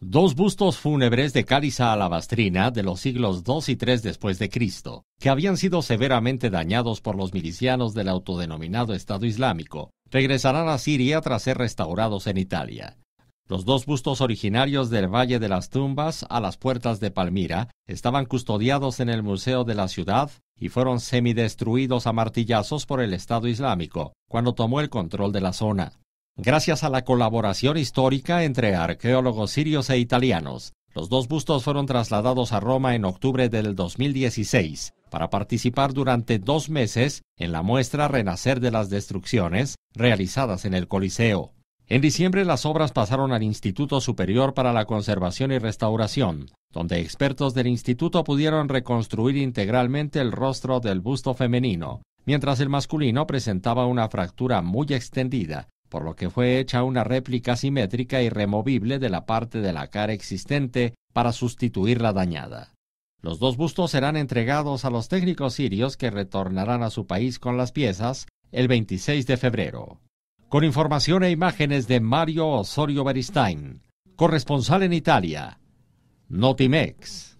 Dos bustos fúnebres de caliza alabastrina de los siglos II y III después de Cristo, que habían sido severamente dañados por los milicianos del autodenominado Estado Islámico, regresarán a Siria tras ser restaurados en Italia. Los dos bustos originarios del Valle de las Tumbas a las puertas de Palmira estaban custodiados en el Museo de la ciudad y fueron semidestruidos a martillazos por el Estado Islámico cuando tomó el control de la zona gracias a la colaboración histórica entre arqueólogos sirios e italianos. Los dos bustos fueron trasladados a Roma en octubre del 2016 para participar durante dos meses en la muestra Renacer de las Destrucciones realizadas en el Coliseo. En diciembre las obras pasaron al Instituto Superior para la Conservación y Restauración, donde expertos del instituto pudieron reconstruir integralmente el rostro del busto femenino, mientras el masculino presentaba una fractura muy extendida por lo que fue hecha una réplica simétrica y removible de la parte de la cara existente para sustituir la dañada. Los dos bustos serán entregados a los técnicos sirios que retornarán a su país con las piezas el 26 de febrero. Con información e imágenes de Mario Osorio Beristain, corresponsal en Italia, Notimex.